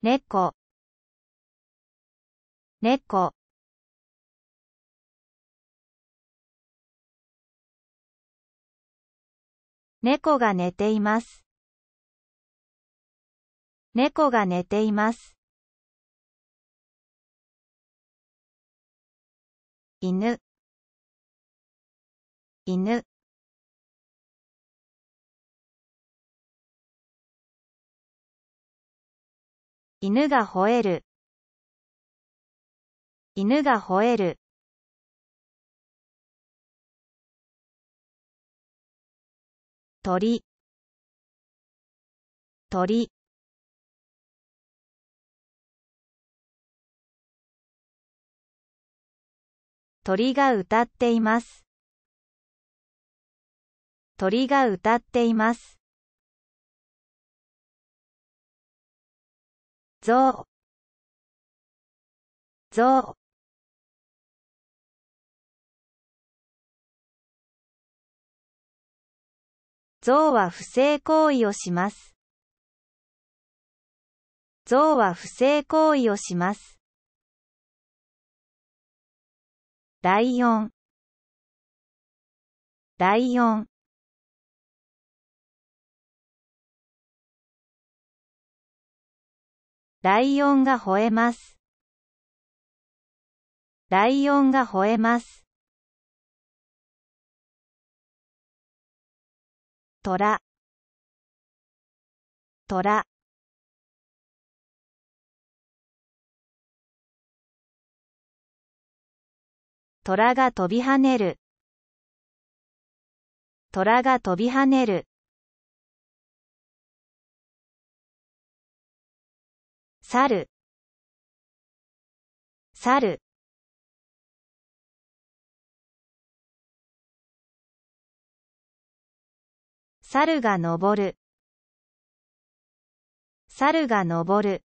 猫猫猫が寝ています猫が寝ています犬犬犬が吠える犬が吠える鳥鳥鳥が歌っています鳥が歌っていますぞうぞう象は不正行為をします。ゾウは不正行為をします。ライオンライオンライオンが吠えます。ライオンが吠えます。トラトラトラが飛び跳ねるトラが飛び跳ねる猿猿猿が登る猿が登る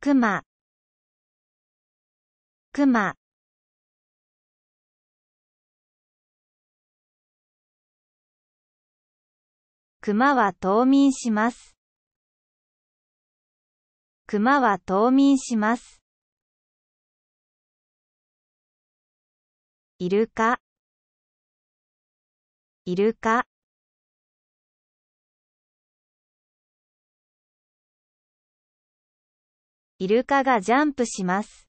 熊熊熊は冬眠します。熊は冬眠します。イルカイルカイルカがジャンプします。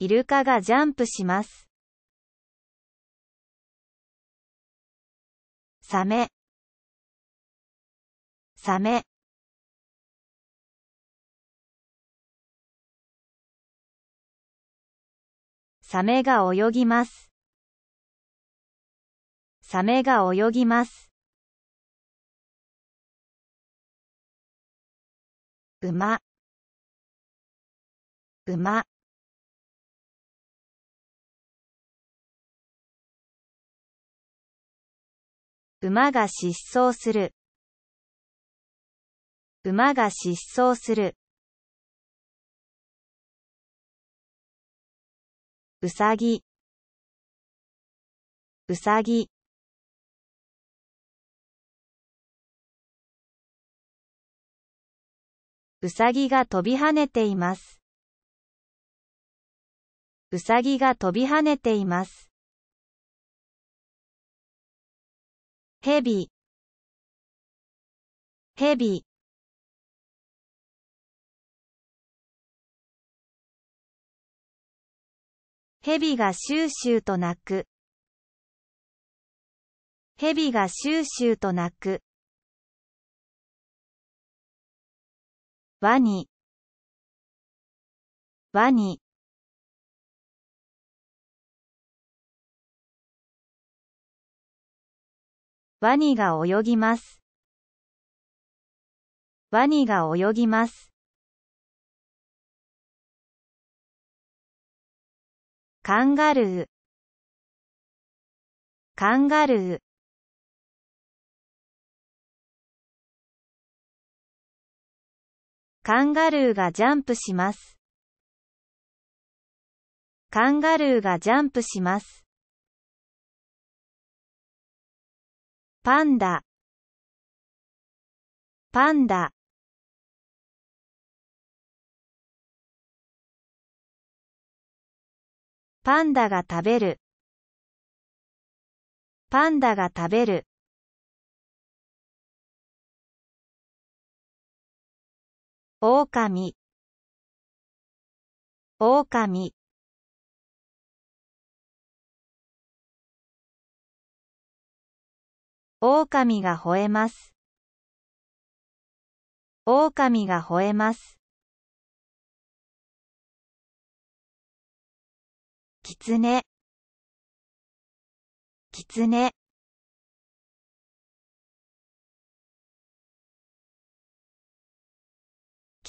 イルカがジャンプします。サメサメサメが泳ぎます。サメが泳ぎます。馬馬馬が失踪する。馬が失踪する。うさぎ。うさぎ。うさぎが飛び跳ねています。うさぎが飛び跳ねています。ヘビヘビヘビがシューシューと鳴く。ヘビがシューシューと鳴く。ワニワニワニが泳ぎます。ワニが泳ぎます。カンガルーカンガルーカンガルーがジャンプします。カンガルーがジャンプします。パンダパンダパンダが食べるパンダが食べるオオカミオオカミ狼が吠えます。狼が吠えます。狐狐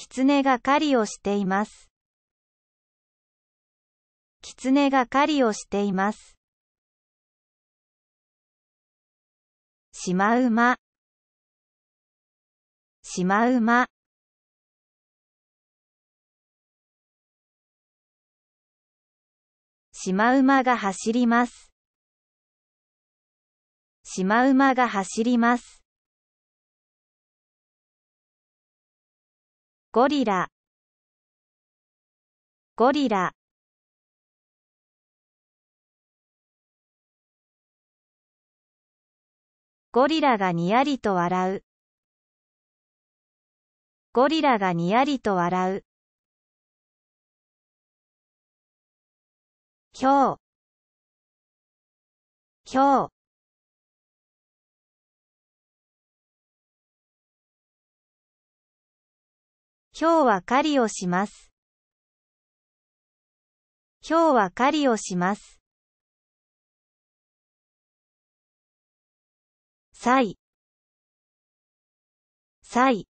狐が狩りをしています。狐が狩りをしています。シマウマシマウマシマウマが走ります。シマウマが走ります。ゴリラゴリラゴリラがにやりと笑う。ゴリラがにやりと笑う。ひょう。ひょう。ひょうは狩りをします。ひょうは狩りをします。イ。サイ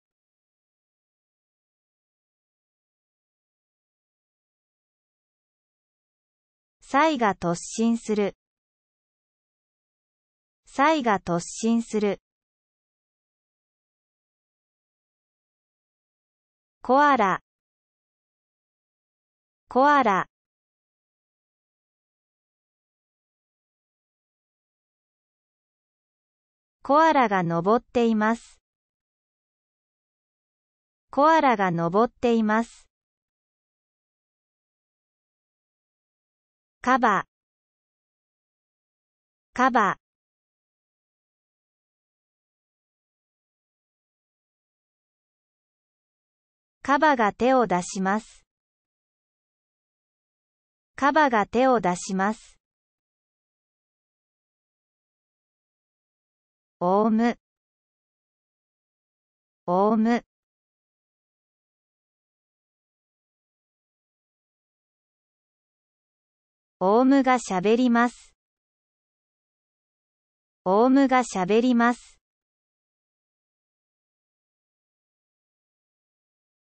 が突進するイが突進するコアラコアラコアラが登っています。コアラが登っています。カバ、カバ。カバが手を出します。カバが手を出します。オウムオウムオウムがしゃべりますオウムがしゃべります